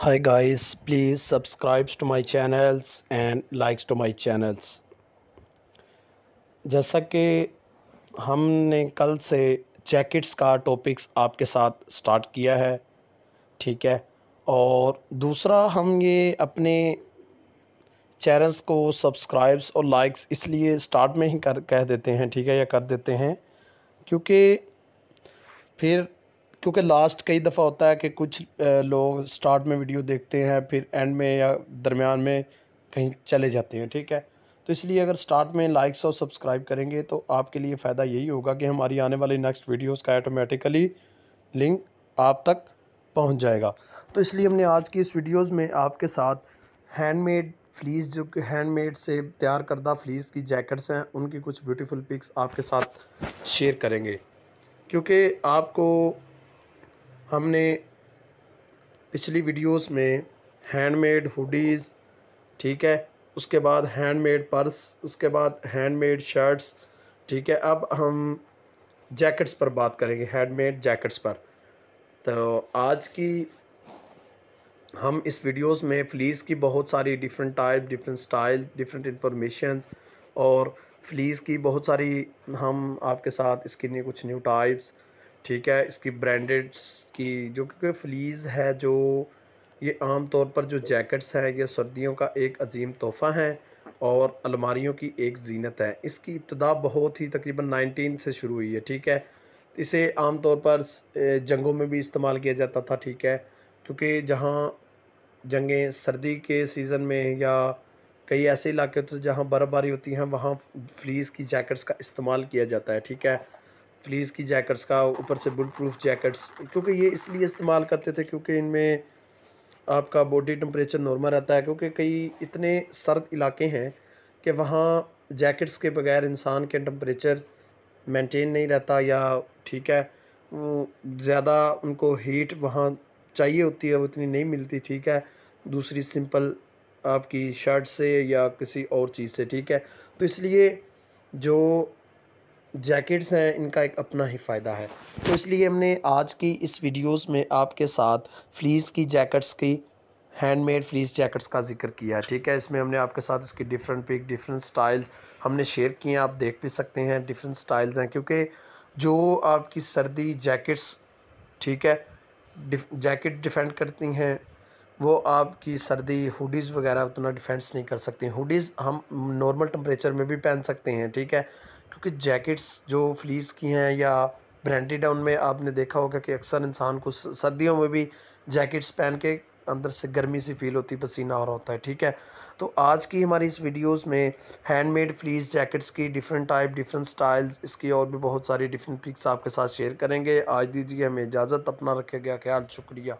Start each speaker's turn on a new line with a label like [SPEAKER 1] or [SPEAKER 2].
[SPEAKER 1] hi guys please subscribe to my channels and likes to my channels जैसा कि हमने कल से जैकेट्स का टॉपिक्स आपके साथ स्टार्ट किया है ठीक है और दूसरा हम ये अपने चैनल्स को सब्सक्राइब्स और लाइक्स इसलिए स्टार्ट में ही कर कह देते हैं ठीक है या कर देते हैं क्योंकि फिर क्योंकि लास्ट कई दफ़ा होता है कि कुछ लोग स्टार्ट में वीडियो देखते हैं फिर एंड में या दरमियान में कहीं चले जाते हैं ठीक है तो इसलिए अगर स्टार्ट में लाइक्स और सब्सक्राइब करेंगे तो आपके लिए फ़ायदा यही होगा कि हमारी आने वाली नेक्स्ट वीडियोस का ऑटोमेटिकली लिंक आप तक पहुंच जाएगा तो इसलिए हमने आज की इस वीडियोस में आपके साथ हैंडमेड फ्लीस जो हैंडमेड से तैयार करदा फ्लीस की जैकेट्स हैं उनकी कुछ ब्यूटीफुल पिक्स आपके साथ शेयर करेंगे क्योंकि आपको हमने पिछली वीडियोस में हैंडमेड हुडीज़ ठीक है उसके बाद हैंडमेड पर्स उसके बाद हैंडमेड शर्ट्स ठीक है अब हम जैकेट्स पर बात करेंगे हैंडमेड जैकेट्स पर तो आज की हम इस वीडियोस में फ्लीस की बहुत सारी different type different style different information और फ्लीस की बहुत सारी हम आपके साथ इसके लिए कुछ न्यू टाइप्स ठीक है इसकी ब्रांडेड्स की जो क्योंकि फ्लीज़ है जो ये आम तौर पर जो जैकेट्स हैं ये सर्दियों का एक अजीम तोहफ़ा है और अलमारियों की एक जीनत है इसकी इब्तदा बहुत ही तकरीबन नाइनटीन से शुरू हुई है ठीक है इसे आम तौर पर जंगों में भी इस्तेमाल किया जाता था ठीक है क्योंकि जहाँ जंगें सर्दी के सीज़न में या कई ऐसे इलाके होते जहाँ बर्फ़बारी होती हैं वहाँ फ्लीस की जैकेट्स का इस्तेमाल किया जाता है ठीक है फ्लीस की जैकेट्स का ऊपर से बुल प्रूफ जैकेट्स क्योंकि ये इसलिए इस्तेमाल करते थे क्योंकि इनमें आपका बॉडी टम्परेचर नॉर्मल रहता है क्योंकि कई इतने सर्द इलाके हैं कि वहाँ जैकेट्स के बगैर इंसान के टम्परेचर मेंटेन नहीं रहता या ठीक है ज़्यादा उनको हीट वहाँ चाहिए होती है वो इतनी नहीं मिलती ठीक है दूसरी सिंपल आपकी शर्ट से या किसी और चीज़ से ठीक है तो इसलिए जो जैकेट्स हैं इनका एक अपना ही फ़ायदा है तो इसलिए हमने आज की इस वीडियोस में आपके साथ फ्लीस की जैकेट्स की हैंडमेड फ्लीस जैकेट्स का जिक्र किया ठीक है इसमें हमने आपके साथ इसकी डिफरेंट पिक डिफरेंट स्टाइल्स हमने शेयर किए हैं आप देख भी सकते हैं डिफरेंट स्टाइल्स हैं क्योंकि जो आपकी सर्दी जैकेट्स ठीक है जैकेट डिफेंड करती हैं वो आपकी सर्दी हुडीज़ वगैरह उतना डिफेंस नहीं कर सकती हुडीज़ हम नॉर्मल टम्परेचर में भी पहन सकते हैं ठीक है क्योंकि जैकेट्स जो फ्लीस की हैं या ब्रांडी डाउन में आपने देखा होगा कि अक्सर इंसान को सर्दियों में भी जैकेट्स पहन के अंदर से गर्मी सी फील होती पसीना और होता है ठीक है तो आज की हमारी इस वीडियोस में हैंडमेड फ्लीस जैकेट्स की डिफरेंट टाइप डिफरेंट स्टाइल्स इसकी और भी बहुत सारी डिफरेंट पिक्स आपके साथ शेयर करेंगे आज दीजिए हमें इजाज़त अपना रखे गया ख्याल शुक्रिया